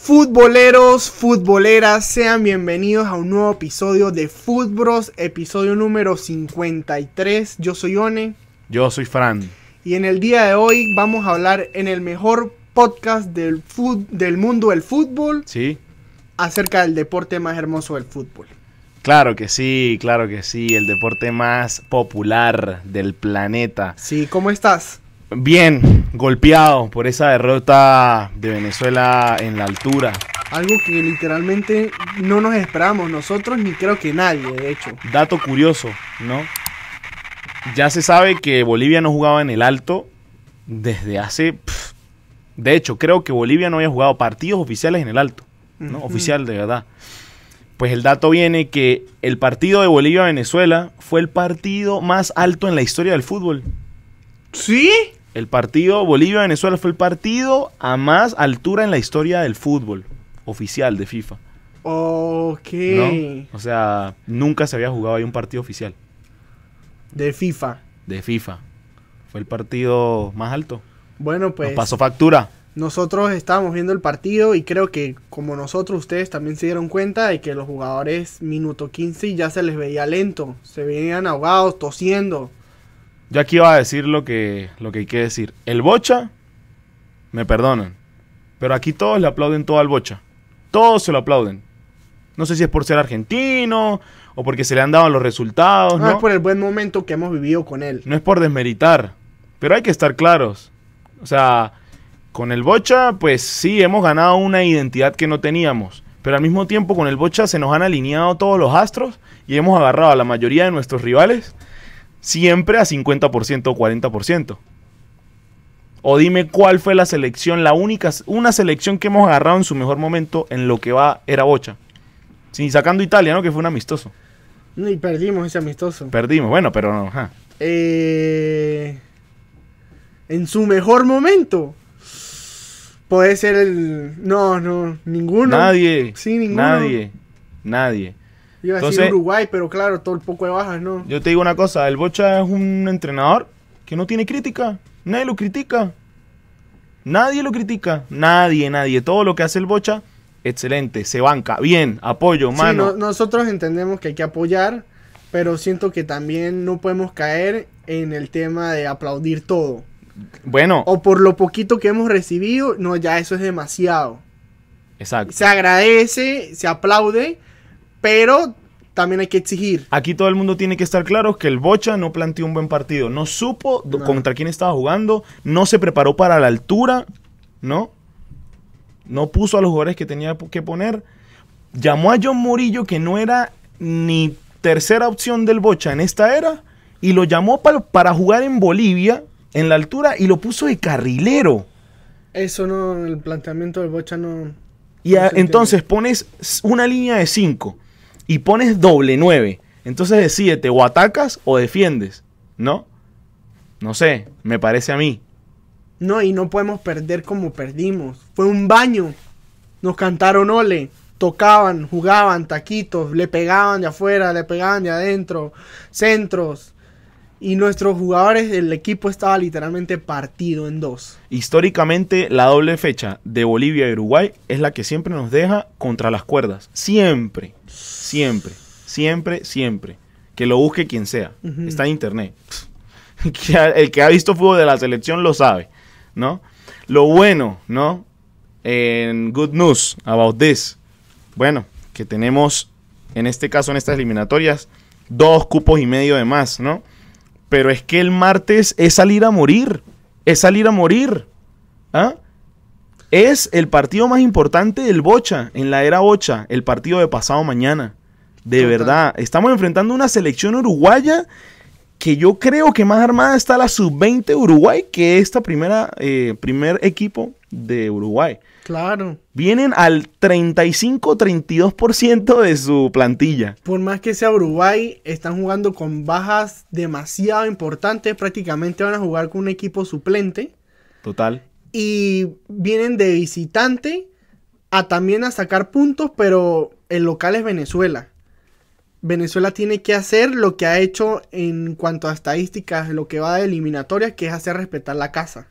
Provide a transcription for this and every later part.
Futboleros, futboleras, sean bienvenidos a un nuevo episodio de Bros, episodio número 53. Yo soy One. Yo soy Fran. Y en el día de hoy vamos a hablar en el mejor podcast del, del mundo del fútbol. Sí. Acerca del deporte más hermoso del fútbol. Claro que sí, claro que sí, el deporte más popular del planeta. Sí, ¿cómo estás? bien golpeado por esa derrota de Venezuela en la altura. Algo que literalmente no nos esperamos nosotros ni creo que nadie, de hecho. Dato curioso, ¿no? Ya se sabe que Bolivia no jugaba en el alto desde hace... de hecho, creo que Bolivia no había jugado partidos oficiales en el alto, ¿no? Oficial de verdad. Pues el dato viene que el partido de Bolivia-Venezuela fue el partido más alto en la historia del fútbol. ¿Sí? El partido Bolivia-Venezuela fue el partido a más altura en la historia del fútbol oficial de FIFA. Ok. O sea, nunca se había jugado ahí un partido oficial. De FIFA. De FIFA. Fue el partido más alto. Bueno, pues. pasó factura. Nosotros estábamos viendo el partido y creo que, como nosotros, ustedes también se dieron cuenta de que los jugadores, minuto 15, ya se les veía lento. Se venían ahogados, tosiendo. Yo aquí iba a decir lo que, lo que hay que decir. El Bocha, me perdonan, pero aquí todos le aplauden todo al Bocha. Todos se lo aplauden. No sé si es por ser argentino o porque se le han dado los resultados. No, ah, ¿no? es por el buen momento que hemos vivido con él. No es por desmeritar, pero hay que estar claros. O sea, con el Bocha, pues sí, hemos ganado una identidad que no teníamos. Pero al mismo tiempo con el Bocha se nos han alineado todos los astros y hemos agarrado a la mayoría de nuestros rivales siempre a 50% o 40%. O dime cuál fue la selección, la única, una selección que hemos agarrado en su mejor momento en lo que va era Bocha. sin sacando Italia, ¿no? Que fue un amistoso. y perdimos ese amistoso. Perdimos, bueno, pero no. Eh, en su mejor momento. Puede ser el. No, no, ninguno. Nadie. Sí, ninguno. Nadie. Nadie. Yo iba Uruguay, pero claro, todo el poco de bajas, ¿no? Yo te digo una cosa, el Bocha es un entrenador que no tiene crítica. Nadie lo critica. Nadie lo critica. Nadie, nadie. Todo lo que hace el Bocha, excelente. Se banca. Bien, apoyo, mano. nosotros entendemos que hay que apoyar, pero siento que también no podemos caer en el tema de aplaudir todo. Bueno. O por lo poquito que hemos recibido, no, ya eso es demasiado. Exacto. Se agradece, se aplaude, pero también hay que exigir. Aquí todo el mundo tiene que estar claro que el Bocha no planteó un buen partido. No supo contra quién estaba jugando, no se preparó para la altura, ¿no? No puso a los jugadores que tenía que poner. Llamó a John Murillo, que no era ni tercera opción del Bocha en esta era, y lo llamó para jugar en Bolivia, en la altura, y lo puso de carrilero. Eso no, el planteamiento del Bocha no. Y entonces pones una línea de cinco y pones doble 9. Entonces te o atacas o defiendes, ¿no? No sé, me parece a mí. No, y no podemos perder como perdimos. Fue un baño. Nos cantaron ole, tocaban, jugaban, taquitos, le pegaban de afuera, le pegaban de adentro, centros y nuestros jugadores, del equipo estaba literalmente partido en dos. Históricamente, la doble fecha de Bolivia y Uruguay es la que siempre nos deja contra las cuerdas. Siempre, siempre, siempre, siempre. Que lo busque quien sea. Está en internet. el que ha visto fútbol de la selección lo sabe, ¿no? Lo bueno, ¿no? En good news about this. Bueno, que tenemos, en este caso, en estas eliminatorias, dos cupos y medio de más, ¿no? Pero es que el martes es salir a morir. Es salir a morir. ¿Ah? Es el partido más importante del Bocha, en la era Bocha, el partido de pasado mañana. De verdad, estamos enfrentando una selección uruguaya que yo creo que más armada está la sub-20 Uruguay que esta primera, eh, primer equipo de Uruguay. Claro. Vienen al 35-32% de su plantilla. Por más que sea Uruguay, están jugando con bajas demasiado importantes. Prácticamente van a jugar con un equipo suplente. Total. Y vienen de visitante a también a sacar puntos, pero el local es Venezuela. Venezuela tiene que hacer lo que ha hecho en cuanto a estadísticas, lo que va de eliminatorias, que es hacer respetar la casa.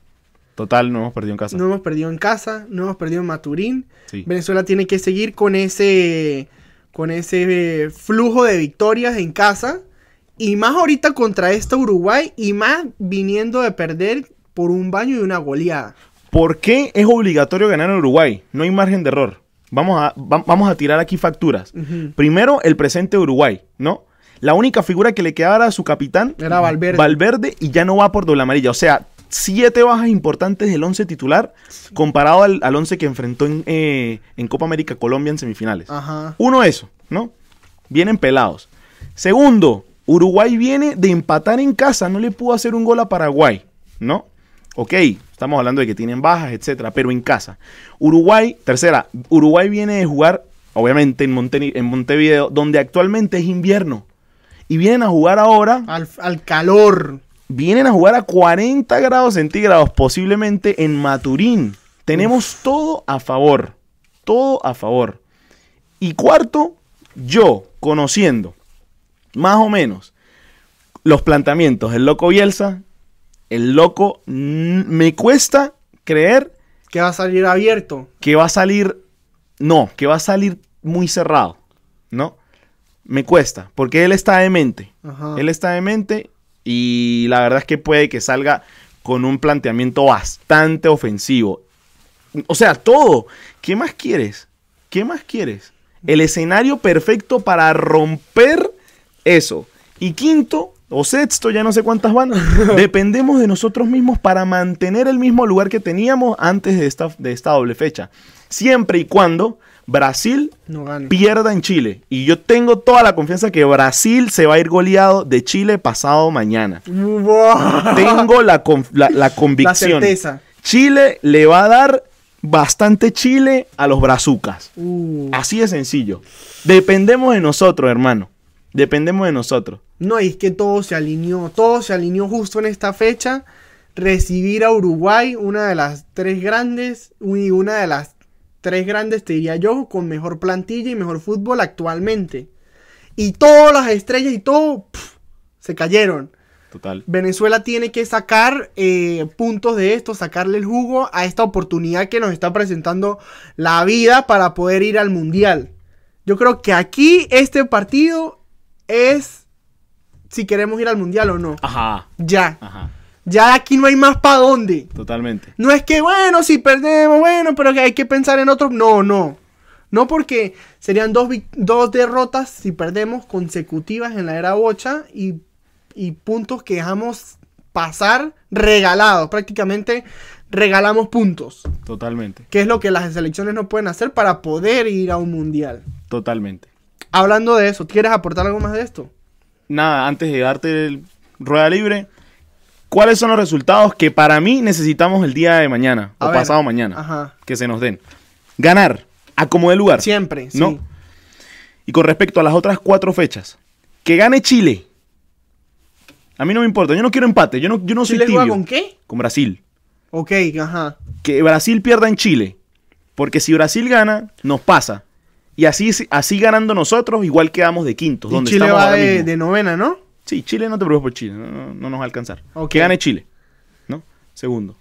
Total, no hemos perdido en casa. No hemos perdido en casa, no hemos perdido en Maturín. Venezuela tiene que seguir con ese, con ese eh, flujo de victorias en casa. Y más ahorita contra esta Uruguay y más viniendo de perder por un baño y una goleada. ¿Por qué es obligatorio ganar en Uruguay? No hay margen de error. Vamos a, vamos a tirar aquí facturas. Primero, el presente Uruguay, ¿no? La única figura que le quedaba a su capitán era Valverde. Valverde y ya no va por doble amarilla. O sea, siete bajas importantes del 11 titular comparado al, al 11 que enfrentó eh, en, Copa América Colombia en semifinales. Uno, eso, ¿no? Vienen pelados. Segundo, Uruguay viene de empatar en casa, no le pudo hacer un gol a Paraguay, ¿no? Ok, estamos hablando de que tienen bajas, etcétera, pero en casa. Uruguay, tercera, Uruguay viene de jugar, obviamente, en, en Montevideo, donde actualmente es invierno. Y vienen a jugar ahora. Al, al calor vienen a jugar a 40 grados centígrados posiblemente en Maturín. Tenemos todo a favor, todo a favor. Y cuarto, yo conociendo más o menos los planteamientos del loco Bielsa, el loco me cuesta creer que va a salir abierto, que va a salir no, que va a salir muy cerrado, ¿no? Me cuesta, porque él está demente. Ajá. Él está demente y la verdad es que puede que salga con un planteamiento bastante ofensivo. O sea, todo. ¿Qué más quieres? ¿Qué más quieres? El escenario perfecto para romper eso. Y quinto, o sexto, ya no sé cuántas van, dependemos de nosotros mismos para mantener el mismo lugar que teníamos antes de esta, de esta doble fecha. Siempre y cuando Brasil no pierda en Chile. Y yo tengo toda la confianza que Brasil se va a ir goleado de Chile pasado mañana. Tengo la, convicción. certeza. Chile le va a dar bastante Chile a los brazucas. Uh. Así de sencillo. Dependemos de nosotros, hermano. Dependemos de nosotros. No, es que todo se alineó. Todo se alineó justo en esta fecha. Recibir a Uruguay, una de las tres grandes, y una de las tres grandes, te diría yo, con mejor plantilla y mejor fútbol actualmente. Y todas las estrellas y todo se cayeron. Total. Venezuela tiene que sacar eh, puntos de esto, sacarle el jugo a esta oportunidad que nos está presentando la vida para poder ir al mundial. Yo creo que aquí este partido es si queremos ir al mundial o no. Ajá. Ya. Ajá. Ya aquí no hay más para dónde. Totalmente. No es que, bueno, si perdemos, bueno, pero que hay que pensar en otro. No, no. No porque serían dos, derrotas si perdemos consecutivas en la era bocha y, y puntos que dejamos pasar regalados. Prácticamente regalamos puntos. Totalmente. Que es lo que las selecciones no pueden hacer para poder ir a un mundial. Totalmente. Hablando de eso, ¿quieres aportar algo más de esto? Nada, antes de darte el rueda libre, ¿Cuáles son los resultados que para mí necesitamos el día de mañana o pasado mañana? Que se nos den. Ganar, a como de lugar. Siempre, Sí. Y con respecto a las otras cuatro fechas, que gane Chile. A mí no me importa, yo no quiero empate, yo no, yo no soy tibio. con qué? Con Brasil. Ok, ajá. Que Brasil pierda en Chile, porque si Brasil gana, nos pasa. Y así, así ganando nosotros, igual quedamos de quinto. donde Chile va de novena, ¿no? Sí, Chile no te preocupes por Chile, no, nos va a alcanzar. Que gane Chile, ¿no? Segundo.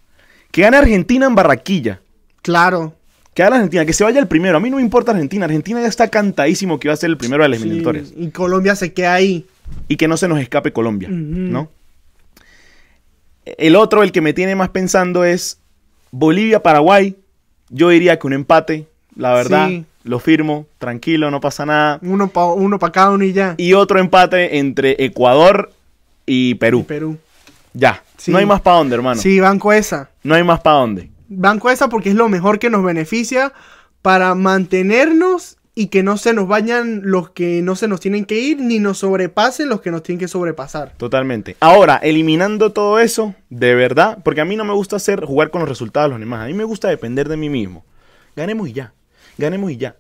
Que gane Argentina en Barraquilla. Claro. Que gane Argentina, que se vaya el primero. A mí no me importa Argentina. Argentina ya está cantadísimo que va a ser el primero de las sí, Y Colombia se queda ahí. Y que no se nos escape Colombia, ¿no? El otro, el que me tiene más pensando es Bolivia-Paraguay. Yo diría que un empate, la verdad lo firmo, tranquilo, no pasa nada. Uno para uno pa cada uno y ya. Y otro empate entre Ecuador y Perú. Perú. Ya. No hay más para dónde, hermano. Sí, banco esa. No hay más para dónde. Banco esa porque es lo mejor que nos beneficia para mantenernos y que no se nos vayan los que no se nos tienen que ir, ni nos sobrepasen los que nos tienen que sobrepasar. Totalmente. Ahora, eliminando todo eso, de verdad, porque a mí no me gusta hacer jugar con los resultados de los demás, a mí me gusta depender de mí mismo. Ganemos y ya ganemos y ya.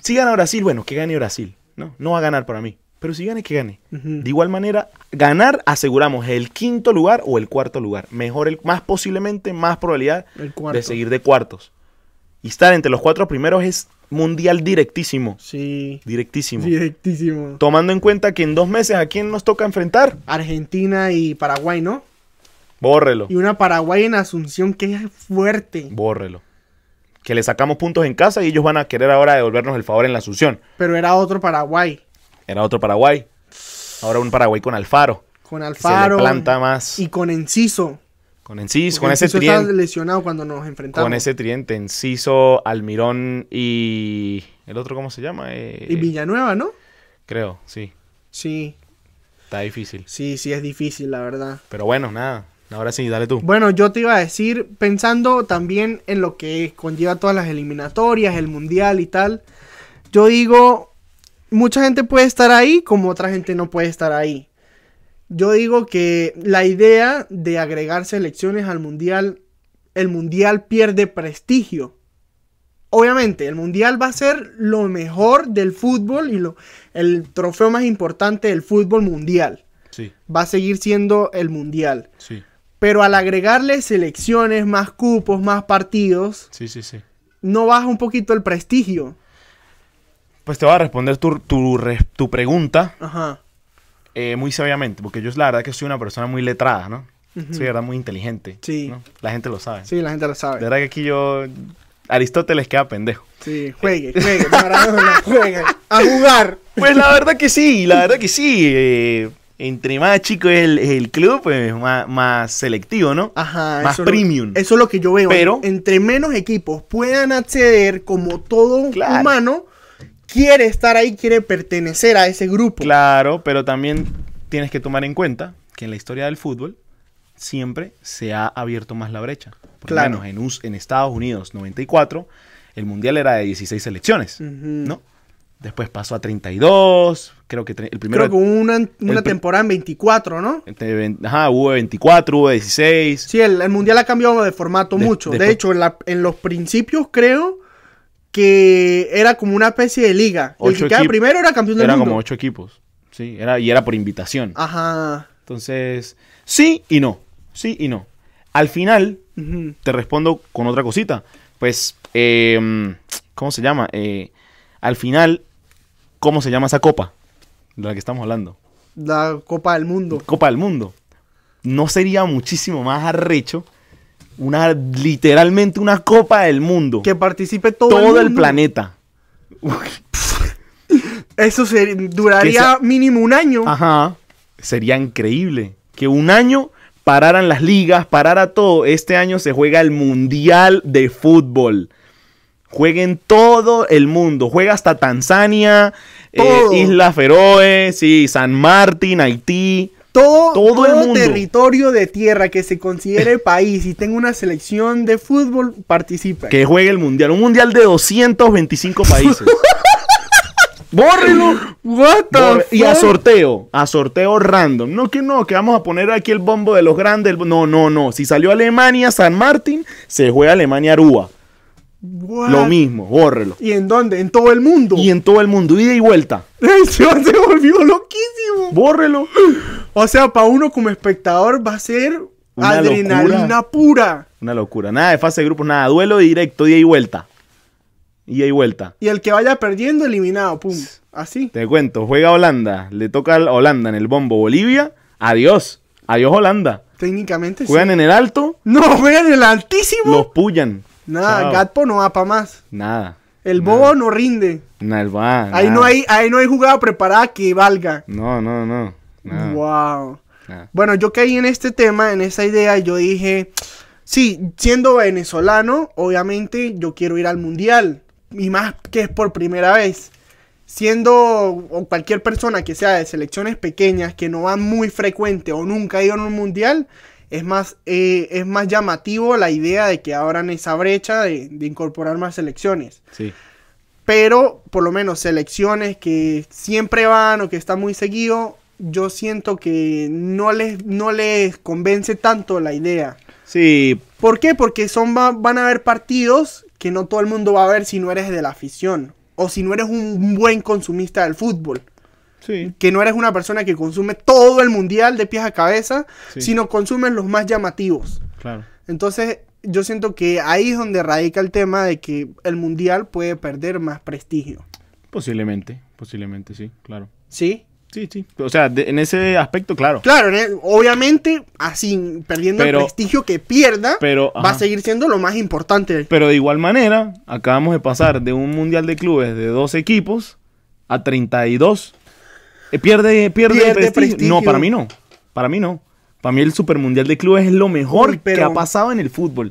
Si gana Brasil, bueno, que gane Brasil, ¿no? No va a ganar para mí, pero si gane, que gane. De igual manera, ganar aseguramos el quinto lugar o el cuarto lugar. Mejor, el, más posiblemente, más probabilidad de seguir de cuartos. Y estar entre los cuatro primeros es mundial directísimo. Sí. Directísimo. Directísimo. Tomando en cuenta que en dos meses, ¿a quién nos toca enfrentar? Argentina y Paraguay, ¿no? Bórrelo. Y una Paraguay en Asunción que es fuerte. Bórrelo que le sacamos puntos en casa y ellos van a querer ahora devolvernos el favor en la Asunción. Pero era otro Paraguay. Era otro Paraguay. Ahora un Paraguay con Alfaro. Con Alfaro. planta más. Y con Enciso. Con Enciso, con ese triente. Estaba lesionado cuando nos enfrentamos. Con ese triente, Enciso, Almirón y. ¿El otro cómo se llama? Eh, y Villanueva, ¿no? Creo, sí. Sí. Está difícil. Sí, sí, es difícil, la verdad. Pero bueno, nada. Ahora sí, dale tú. Bueno, yo te iba a decir, pensando también en lo que conlleva todas las eliminatorias, el mundial y tal, yo digo, mucha gente puede estar ahí como otra gente no puede estar ahí. Yo digo que la idea de agregar selecciones al mundial, el mundial pierde prestigio. Obviamente, el mundial va a ser lo mejor del fútbol y lo, el trofeo más importante del fútbol mundial. Sí. Va a seguir siendo el mundial. Sí. Pero al agregarle selecciones, más cupos, más partidos, sí, sí, sí. no baja un poquito el prestigio. Pues te voy a responder tu, tu, pregunta Ajá. Eh, muy sabiamente, porque yo la verdad que soy una persona muy letrada, ¿no? Sí, verdad muy inteligente. Sí. La gente lo sabe. Sí, la gente lo sabe. De verdad que aquí yo. Aristóteles queda pendejo. Sí, juegue, juegue, juegue. A jugar. Pues la verdad que sí, la verdad que sí. Eh, entre más chico es el, club, pues más, selectivo, ¿no? Ajá. Más premium. eso es lo que yo veo. Pero entre menos equipos puedan acceder como todo humano, quiere estar ahí, quiere pertenecer a ese grupo. Claro, pero también tienes que tomar en cuenta que en la historia del fútbol siempre se ha abierto más la brecha. Por claro. menos en, Estados Unidos 94, el Mundial era de 16 selecciones, ¿no? Después pasó a 32, creo que el primero... Creo que hubo una, temporada en 24, ¿no? Este, ajá, hubo 24, hubo 16. Sí, el, Mundial ha cambiado de formato mucho. de hecho, en, los principios creo que era como una especie de liga. El que quedaba primero era campeón del era mundo. Eran como ocho equipos, sí, era, y era por invitación. Ajá. Entonces, sí y no, sí y no. Al final, te respondo con otra cosita. Pues, em, ¿cómo se llama? Eh, al final ¿Cómo se llama esa copa de la que estamos hablando? La Copa del Mundo. Copa del Mundo. ¿No sería muchísimo más arrecho una literalmente una Copa del Mundo? Que participe todo, el, planeta. Eso duraría mínimo un año. Ajá. Sería increíble que un año pararan las ligas, parara todo. Este año se juega el Mundial de Fútbol. Juega en todo el mundo. Juega hasta Tanzania, eh, Isla Feroe, sí, San Martín, Haití. Todo, todo, todo el territorio de tierra que se considere país y tenga una selección de fútbol participa. Que juegue el mundial. Un mundial de 225 países. ¡Bórrelo! Y a sorteo, a sorteo random. No que no, que vamos a poner aquí el bombo de los grandes. No, no, no. Si salió Alemania San Martín, se juega Alemania Aruba. Lo mismo, bórrelo. ¿Y en dónde? En todo el mundo. Y en todo el mundo, ida y vuelta. se volvió loquísimo. Bórrelo. O sea, para uno como espectador va a ser adrenalina pura. Una locura. Nada de fase de grupos, nada. Duelo directo, ida y vuelta. Ida y vuelta. Y el que vaya perdiendo, eliminado. Pum. Así. Te cuento, juega Holanda. Le toca a Holanda en el bombo Bolivia. Adiós. Adiós, Holanda. Técnicamente Juegan en el alto. No, juegan en el altísimo. Los puyan. Nada, Gatpo no va para más. Nada. El bobo no rinde. Nada, el va, ahí no hay, ahí no hay jugada preparada que valga. No, no, no. Wow. Bueno, yo caí en este tema, en esta idea, yo dije, sí, siendo venezolano, obviamente yo quiero ir al mundial. Y más que es por primera vez. Siendo o cualquier persona que sea de selecciones pequeñas, que no va muy frecuente o nunca ha ido a un mundial, es más, eh, es más llamativo la idea de que abran esa brecha de, incorporar más selecciones. Sí. Pero por lo menos selecciones que siempre van o que están muy seguido, yo siento que no les, no les convence tanto la idea. Sí. ¿Por qué? Porque son, van a haber partidos que no todo el mundo va a ver si no eres de la afición o si no eres un buen consumista del fútbol. Que no eres una persona que consume todo el mundial de pies a cabeza, sino consumes los más llamativos. Claro. Entonces, yo siento que ahí es donde radica el tema de que el mundial puede perder más prestigio. Posiblemente, posiblemente sí, claro. ¿Sí? Sí, sí. O sea, en ese aspecto, claro. Claro, e, obviamente, así, perdiendo el prestigio que pierda, va a seguir siendo lo más importante. Pero de igual manera, acabamos de pasar de un mundial de clubes de dos equipos a 32 eh, pierde, pierde, No, para mí no. Para mí no. Para mí el Mundial de Clubes es lo mejor que ha pasado en el fútbol.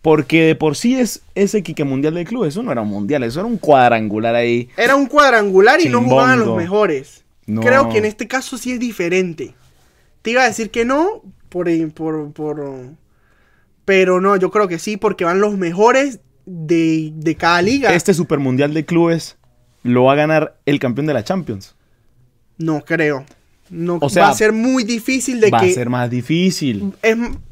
Porque de por sí es ese Quique Mundial de Clubes. Eso no era un mundial, eso era un cuadrangular ahí. Era un cuadrangular y no jugaban los mejores. Creo que en este caso sí es diferente. Te iba a decir que no, por, por, pero no, yo creo que sí, porque van los mejores de, de cada liga. Este Super Mundial de Clubes lo va a ganar el campeón de la Champions. No creo. No, va a ser muy difícil de que. Va a ser más difícil.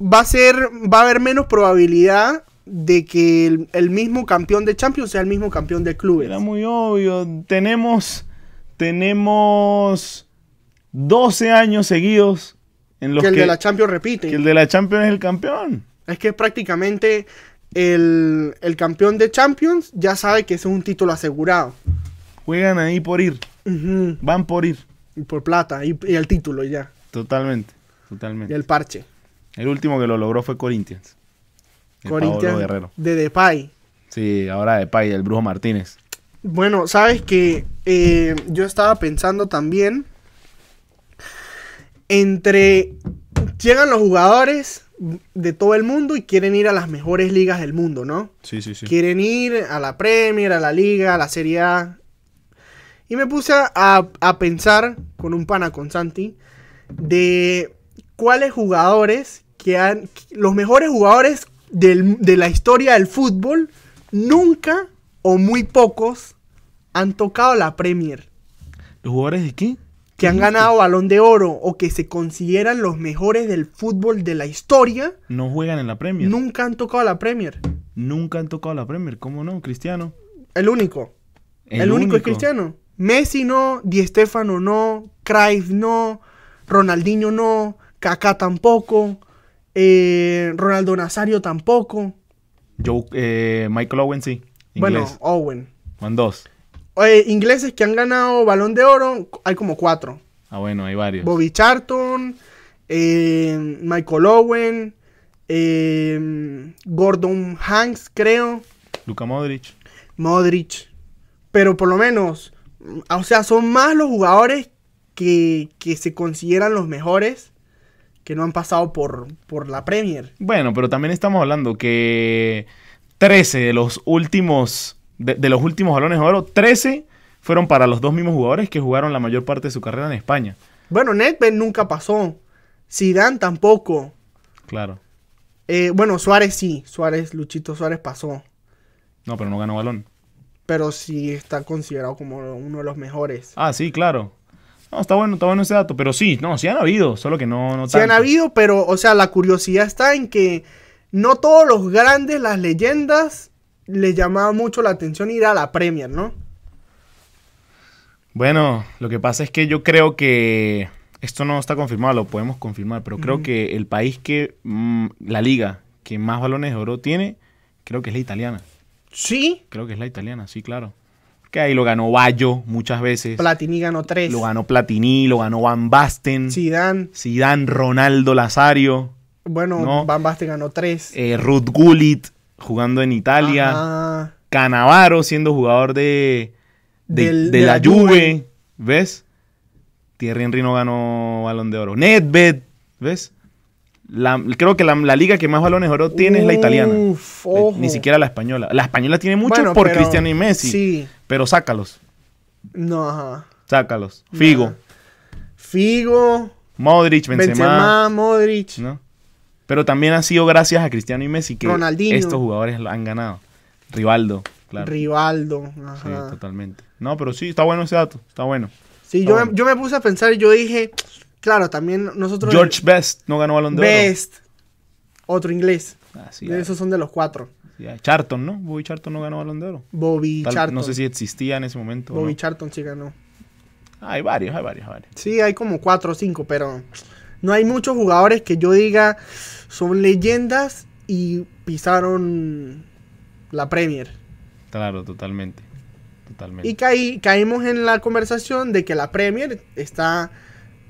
va a ser. Va a haber menos probabilidad de que el, mismo campeón de Champions sea el mismo campeón de clubes. Era muy obvio. Tenemos. Tenemos 12 años seguidos en los que. el de la Champions repite. Que el de la Champions es el campeón. Es que prácticamente el, campeón de Champions ya sabe que es un título asegurado. Juegan ahí por ir. Van por ir. Y por plata y, el título ya. Totalmente, totalmente. Y el parche. El último que lo logró fue Corinthians. Corinthians Guerrero. de Depay. Sí, ahora Depay, el Brujo Martínez. Bueno, sabes que eh, yo estaba pensando también entre llegan los jugadores de todo el mundo y quieren ir a las mejores ligas del mundo, ¿no? Sí, sí, sí. Quieren ir a la Premier, a la Liga, a la Serie A, y me puse a, pensar con un pana, con Santi, de cuáles jugadores que han... Los mejores jugadores de la historia del fútbol nunca o muy pocos han tocado la Premier. ¿Los jugadores de qué? Que han ganado balón de oro o que se consideran los mejores del fútbol de la historia. No juegan en la Premier. Nunca han tocado la Premier. Nunca han tocado la Premier, ¿cómo no? Cristiano. El único. El, único es Cristiano. Messi no, Di Stefano no, Cruyff no, Ronaldinho no, Kaká tampoco, eh, Ronaldo Nazario tampoco. Yo, eh, Michael Owen sí. Bueno, Owen. Van dos. ingleses que han ganado Balón de Oro, hay como cuatro. Ah, bueno, hay varios. Bobby Charlton, eh, Michael Owen, Gordon Hanks, creo. Luca Modric. Modric. Pero por lo menos Ah, o sea, son más los jugadores que, se consideran los mejores que no han pasado por, por la Premier. Bueno, pero también estamos hablando que 13 de los últimos, de, los últimos balones de oro, 13 fueron para los dos mismos jugadores que jugaron la mayor parte de su carrera en España. Bueno, Netben nunca pasó. Zidane tampoco. Claro. Eh, bueno, Suárez sí. Suárez, Luchito Suárez pasó. No, pero no ganó balón pero sí está considerado como uno de los mejores. Ah, sí, claro. No, está bueno, está bueno ese dato, pero sí, no, sí han habido, solo que no, no Sí han habido, pero, o sea, la curiosidad está en que no todos los grandes, las leyendas, les llamaba mucho la atención ir a la Premier, ¿no? Bueno, lo que pasa es que yo creo que esto no está confirmado, lo podemos confirmar, pero creo que el país que mm, la liga que más balones de oro tiene, creo que es la italiana. Sí. Creo que es la italiana, sí, claro. Que ahí lo ganó Bayo muchas veces. Platini ganó tres. Lo ganó Platini, lo ganó Van Basten. Zidane. Zidane, Ronaldo Lazario. Bueno, Van Basten ganó tres. Eh, Ruth Gullit jugando en Italia. Canavaro siendo jugador de, de, la, Juve. ¿Ves? Thierry Henry no ganó Balón de Oro. Nedved, ¿ves? creo que la, liga que más balones oro tiene es la italiana. Eh, ni siquiera la española. La española tiene muchos por Cristiano y Messi. Sí. Pero sácalos. No, ajá. Sácalos. Figo. Figo. Modric, Benzema. Benzema, Modric. Pero también ha sido gracias a Cristiano y Messi que estos jugadores han ganado. Rivaldo, claro. Rivaldo, Sí, totalmente. No, pero sí, está bueno ese dato. Está bueno. Sí, yo, yo me puse a pensar y yo dije, Claro, también nosotros. George Best no ganó Balón de Oro. Best. Otro inglés. Así sí. esos son de los cuatro. Charton, ¿no? Bobby Charton no ganó Balón de Oro. Bobby Charton. No sé si existía en ese momento. Bobby Charton sí ganó. hay varios, hay varios, hay varios. Sí, hay como cuatro o cinco, pero no hay muchos jugadores que yo diga son leyendas y pisaron la Premier. Claro, totalmente. Totalmente. Y caí, caímos en la conversación de que la Premier está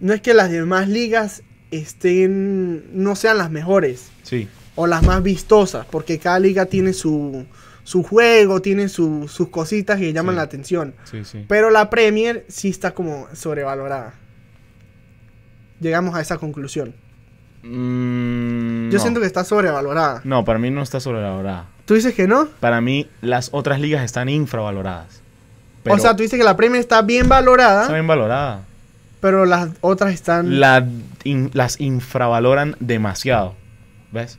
no es que las demás ligas estén, no sean las mejores. Sí. O las más vistosas, porque cada liga tiene su, su juego, tiene sus cositas que llaman la atención. Sí, sí. Pero la Premier sí está como sobrevalorada. Llegamos a esa conclusión. Mm, Yo siento que está sobrevalorada. No, para mí no está sobrevalorada. ¿Tú dices que no? Para mí las otras ligas están infravaloradas. o sea, tú dices que la Premier está bien valorada. Está bien valorada. Pero las otras están... las infravaloran demasiado. ¿Ves?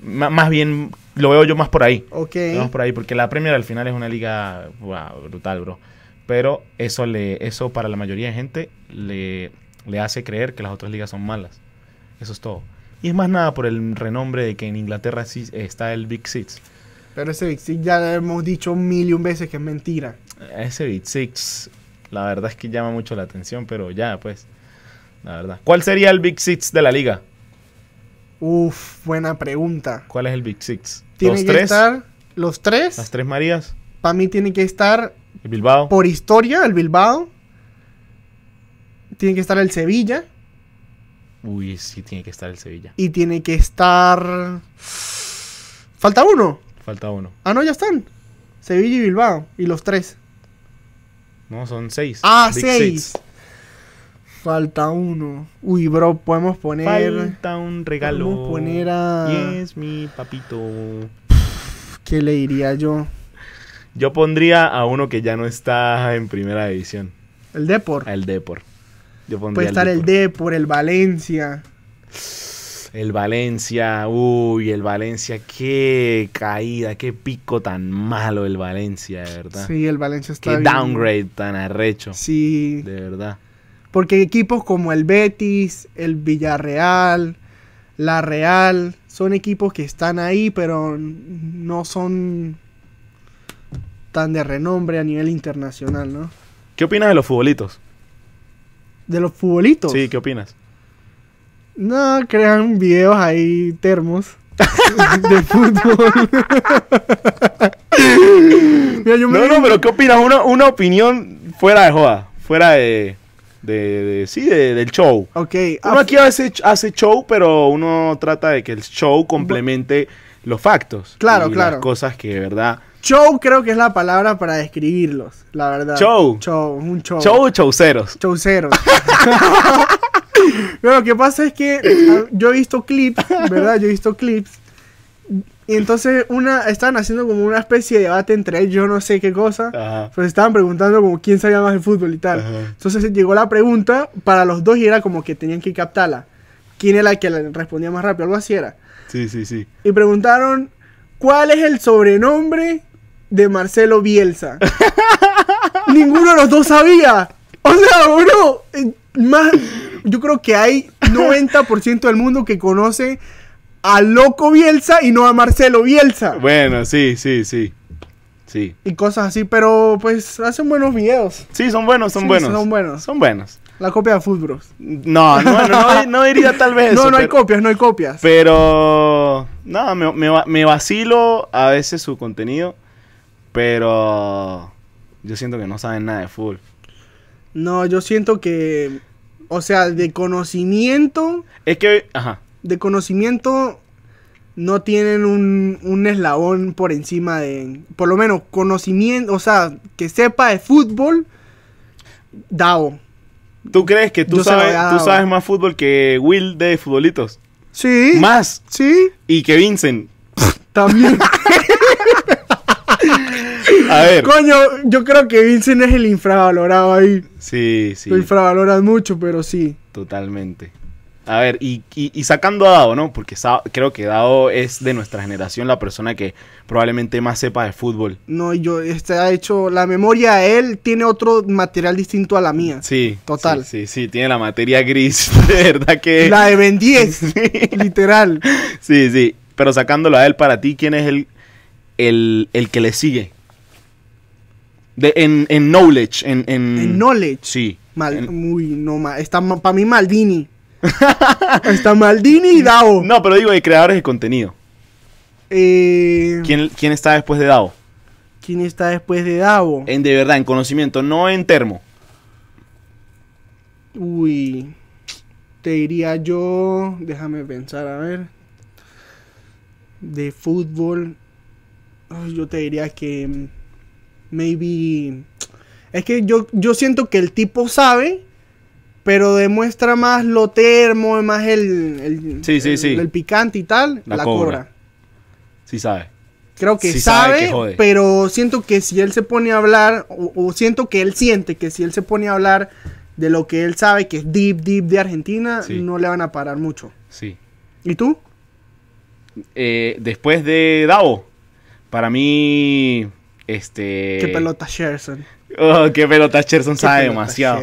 más bien lo veo yo más por ahí. Ok. por ahí, porque la Premier al final es una liga brutal, bro. Pero eso, le, eso para la mayoría de gente le, hace creer que las otras ligas son malas. Eso es todo. Y es más nada por el renombre de que en Inglaterra sí está el Big Six. Pero ese Big Six ya hemos dicho mil y un veces que es mentira. Ese Big Six la verdad es que llama mucho la atención, pero ya, pues, la verdad. ¿Cuál sería el Big Six de la liga? Uf, buena pregunta. ¿Cuál es el Big Six? Tiene ¿Los que tres? estar los tres. Las tres Marías. Para mí tiene que estar... El Bilbao. Por historia, el Bilbao. Tiene que estar el Sevilla. Uy, sí, tiene que estar el Sevilla. Y tiene que estar... Falta uno. Falta uno. Ah, no, ya están. Sevilla y Bilbao. Y los tres. No, son seis. Ah, seis. Falta uno. Uy, bro, podemos poner. Falta un regalo. Podemos poner a. Yes, mi papito. ¿Qué le diría yo? Yo pondría a uno que ya no está en primera división. ¿El Depor? El Depor. Yo Puede estar el Depor, el Valencia. El Valencia, uy, el Valencia, qué caída, qué pico tan malo el Valencia, de verdad. Sí, el Valencia está Qué downgrade tan arrecho. Sí. De verdad. Porque equipos como el Betis, el Villarreal, la Real, son equipos que están ahí, pero no son tan de renombre a nivel internacional, ¿no? ¿Qué opinas de los futbolitos? ¿De los futbolitos? Sí, ¿qué opinas? No, crean videos ahí termos de fútbol. no, no, pero ¿qué opinas? Una, opinión fuera de joda, fuera de... De, sí, del show. Ok. Uno ah, aquí hace, hace show, pero uno trata de que el show complemente los factos. Claro, claro. cosas que de verdad. Show creo que es la palabra para describirlos, la verdad. Show. Show, un show. Show, Showceros. lo que pasa es que ah, yo he visto clips, ¿verdad? Yo he visto clips. Y entonces una, estaban haciendo como una especie de debate entre ellos, yo no sé qué cosa. pues estaban preguntando como quién sabía más de fútbol y tal. Entonces llegó la pregunta para los dos y era como que tenían que captarla. ¿Quién era el que respondía más rápido? Algo así era. Sí, sí, sí. Y preguntaron, ¿cuál es el sobrenombre de Marcelo Bielsa? Ninguno de los dos sabía. O sea, bro, eh, más, yo creo que hay 90% del mundo que conoce a Loco Bielsa y no a Marcelo Bielsa. Bueno, sí, sí, sí. Sí. Y cosas así, pero pues hacen buenos videos. Sí, son buenos, son sí, buenos. Son buenos. Son buenos. La copia de Footbros. No, no, no, no, diría tal vez. no, no hay copias, no hay copias. Pero, no, me, vacilo a veces su contenido, pero yo siento que no saben nada de fútbol. No, yo siento que o sea, de conocimiento. Es que. Ajá. De conocimiento no tienen un, un, eslabón por encima de. Por lo menos conocimiento. O sea, que sepa de fútbol. Dao. ¿Tú crees que tú, sabes, tú sabes más fútbol que Will de futbolitos? Sí. Más. Sí. Y que Vincent. También. Coño, yo creo que Vincent es el infravalorado ahí. Sí, sí. Lo infravaloras mucho, pero sí. Totalmente. A ver, y, sacando a Dado, ¿no? Porque creo que Dado es de nuestra generación la persona que probablemente más sepa de fútbol. No, yo, este ha hecho, la memoria a él tiene otro material distinto a la mía. Sí. Total. Sí, sí, tiene la materia gris, de verdad que... La de Ben 10, literal. Sí, sí, pero sacándolo a él, para ti, ¿quién es el, el, el que le sigue? en, knowledge. En, en, knowledge. Sí. Mal, no, mal, está para mí Maldini. está Maldini y Dao. No, pero digo de creadores de contenido. Eh, ¿Quién, está después de Dao? ¿Quién está después de Davo? En de verdad, en conocimiento, no en termo. Uy, te diría yo, déjame pensar, a ver. De fútbol, yo te diría que mm, maybe... Es que yo, yo siento que el tipo sabe, pero demuestra más lo termo, más el, el, picante y tal, la, cobra. Sí sabe. Creo que sabe, pero siento que si él se pone a hablar, o, siento que él siente que si él se pone a hablar de lo que él sabe que es deep, deep de Argentina, no le van a parar mucho. Sí. ¿Y tú? Eh, después de Davo, para mí este... Qué pelota Sherson. Oh, qué pelota Sherson sabe demasiado.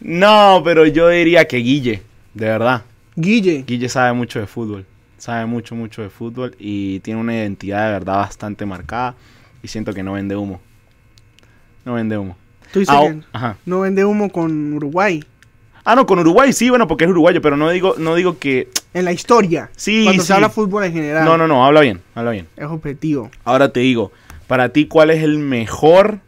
No, pero yo diría que Guille, de verdad. Guille. Guille sabe mucho de fútbol. Sabe mucho, mucho de fútbol y tiene una identidad de verdad bastante marcada y siento que no vende humo. No vende humo. Tú dices ajá. no vende humo con Uruguay. Ah, no, con Uruguay sí, bueno, porque es uruguayo, pero no digo, no digo que. En la historia. Sí. Cuando se habla fútbol en general. No, no, no, habla bien, habla bien. Es objetivo. Ahora te digo, para ti, ¿cuál es el mejor?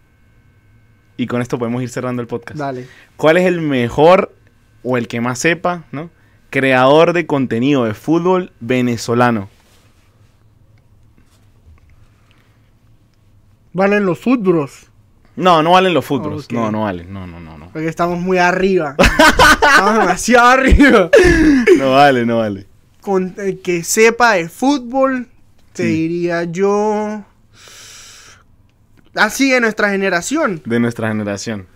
Y con esto podemos ir cerrando el podcast. Dale. ¿Cuál es el mejor o el que más sepa, ¿no? Creador de contenido de fútbol venezolano. Valen los futuros No, no valen los futuros No, no valen. No, no, no, no. Porque estamos muy arriba. estamos demasiado arriba. No vale, no vale. el que sepa de fútbol, te diría yo. Así de nuestra generación. De nuestra generación.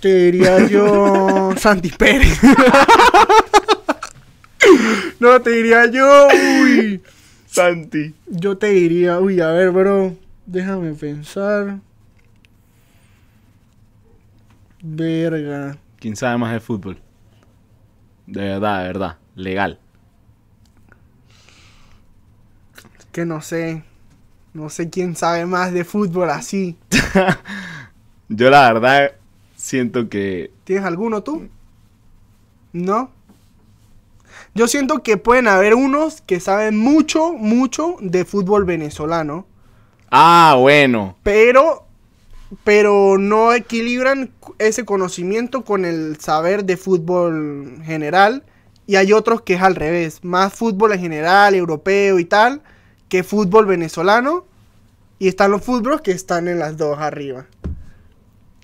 Te diría yo. Santi Pérez. no, te diría yo. Uy. Santi. Yo te diría. Uy, a ver, bro. Déjame pensar. Verga. ¿Quién sabe más de fútbol? De verdad, de verdad. Legal. que no sé. No sé quién sabe más de fútbol así. Yo la verdad siento que... ¿Tienes alguno tú? ¿No? Yo siento que pueden haber unos que saben mucho, mucho de fútbol venezolano. Ah, bueno. Pero, pero no equilibran ese conocimiento con el saber de fútbol general. Y hay otros que es al revés, más fútbol en general, europeo y tal, que fútbol venezolano. Y están los fútbols que están en las dos arriba.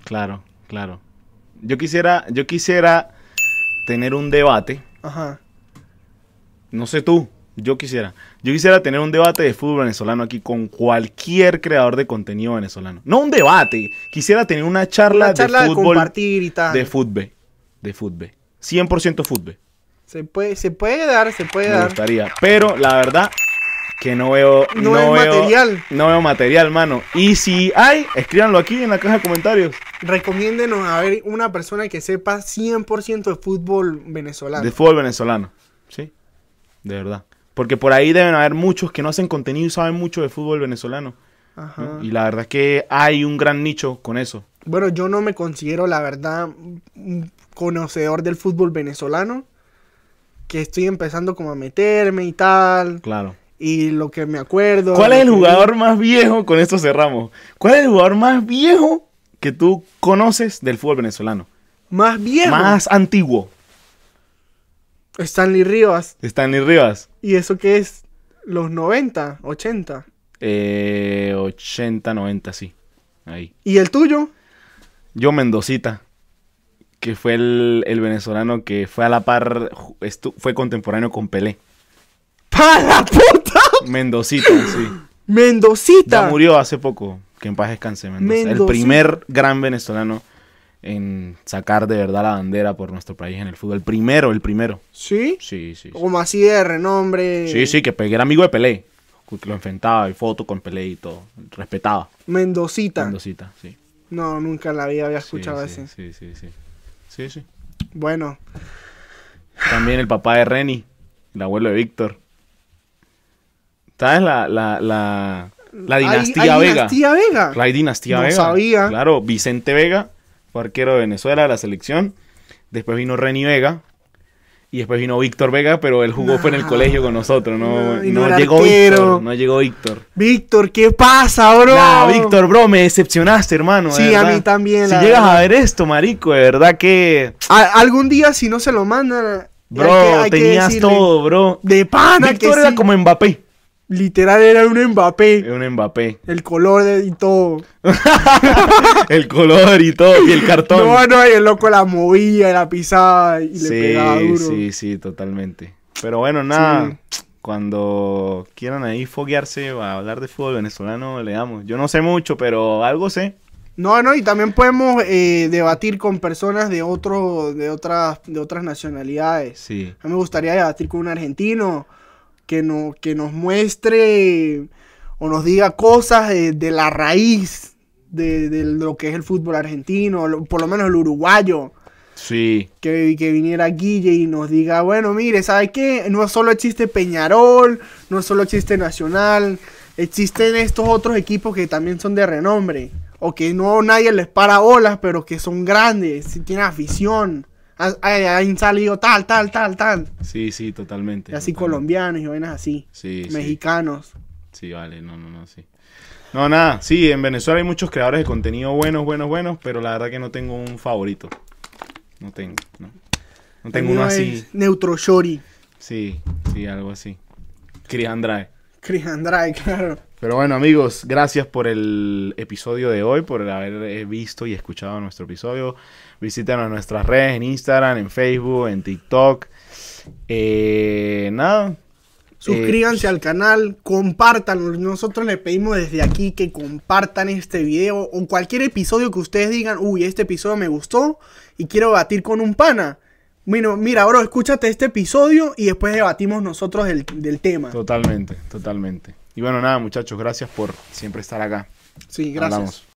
Claro, claro. Yo quisiera, yo quisiera tener un debate. Ajá. No sé tú, yo quisiera. Yo quisiera tener un debate de fútbol venezolano aquí con cualquier creador de contenido venezolano. No un debate, quisiera tener una charla, una charla de, fútbol. compartir y tal. De fútbol. De fútbol. 100% fútbol. Se puede, se puede dar, se puede dar. Me gustaría, pero la verdad que no veo no, material. No veo material, mano. Y si hay, escríbanlo aquí en la caja de comentarios. Recomiéndenos a ver una persona que sepa 100% de fútbol venezolano. De fútbol venezolano, sí. De verdad. Porque por ahí deben haber muchos que no hacen contenido y saben mucho de fútbol venezolano. Ajá. Y la verdad es que hay un gran nicho con eso. Bueno, yo no me considero, la verdad, conocedor del fútbol venezolano. Que estoy empezando como a meterme y tal. Claro y lo que me acuerdo. ¿Cuál es el jugador más viejo? Con esto cerramos. ¿Cuál es el jugador más viejo que tú conoces del fútbol venezolano? Más viejo. Más antiguo. Stanley Rivas. Stanley Rivas. ¿Y eso qué es? ¿Los 90? ¿80? 80, 90, sí. Ahí. ¿Y el tuyo? Yo Mendocita, que fue el, el venezolano que fue a la par, fue contemporáneo con Pelé. ¡Para la puta! Mendocita, sí. ¡Mendocita! murió hace poco. Que en paz descanse, Mendoza. El primer gran venezolano en sacar de verdad la bandera por nuestro país en el fútbol. El primero, el primero. ¿Sí? Sí, sí. Como así de renombre. Sí, sí, que era amigo de Pelé. lo enfrentaba y foto con Pelé y todo. Respetaba. Mendocita. Mendocita, sí. No, nunca en la vida había escuchado sí, Sí, sí, sí. Sí, sí. Bueno. También el papá de Reni el abuelo de Víctor. ¿Sabes la, la, la, la dinastía, Vega? La Vega? dinastía Vega? La dinastía no sabía. Claro, Vicente Vega fue de Venezuela de la selección. Después vino Reni Vega. Y después vino Víctor Vega, pero él jugó fue en el colegio con nosotros. No, no, llegó Víctor. No llegó Víctor. Víctor, ¿qué pasa, bro? Víctor, bro, me decepcionaste, hermano. Sí, a mí también. Si llegas a ver esto, marico, de verdad que. algún día, si no se lo mandan. Bro, tenías todo, bro. De pan, Víctor era como Mbappé. Literal era un Mbappé. un Mbappé. El color y todo. el color y todo, y el cartón. No, no, y el loco la movía, la pisaba y sí, le pegaba duro. Sí, sí, totalmente. Pero bueno, nada. Cuando quieran ahí foguearse a hablar de fútbol venezolano, le damos. Yo no sé mucho, pero algo sé. No, no, y también podemos eh, debatir con personas de otro, de otras, de otras nacionalidades. Sí. A mí me gustaría debatir con un argentino, que, no, que nos muestre o nos diga cosas de, la raíz de, lo que es el fútbol argentino, por lo menos el uruguayo. Sí. Que, que, viniera Guille y nos diga, bueno, mire, ¿sabe qué? No solo existe Peñarol, no solo existe Nacional, existen estos otros equipos que también son de renombre, o que no nadie les para olas, pero que son grandes, tienen afición han salido tal, tal, tal, tal. Sí, sí, totalmente. Y así colombianos y vainas así. Sí, mexicanos. Sí. vale, no, no, no, sí. No, nada, sí, en Venezuela hay muchos creadores de contenido buenos, buenos, buenos, pero la verdad que no tengo un favorito. No tengo, no. No tengo uno así. Neutro Shori. Sí, sí, algo así. Chris Andrade. Chris Andrade, claro. Pero bueno, amigos, gracias por el episodio de hoy, por haber eh, visto y escuchado nuestro episodio. Visítanos en nuestras redes, en Instagram, en Facebook, en TikTok. Eh, nada. Suscríbanse eh, al canal, compartan. Nosotros les pedimos desde aquí que compartan este video o cualquier episodio que ustedes digan, uy, este episodio me gustó y quiero batir con un pana. Bueno, mira, ahora escúchate este episodio y después debatimos nosotros el del tema. Totalmente, totalmente. Y bueno, nada, muchachos, gracias por siempre estar acá. Sí, gracias.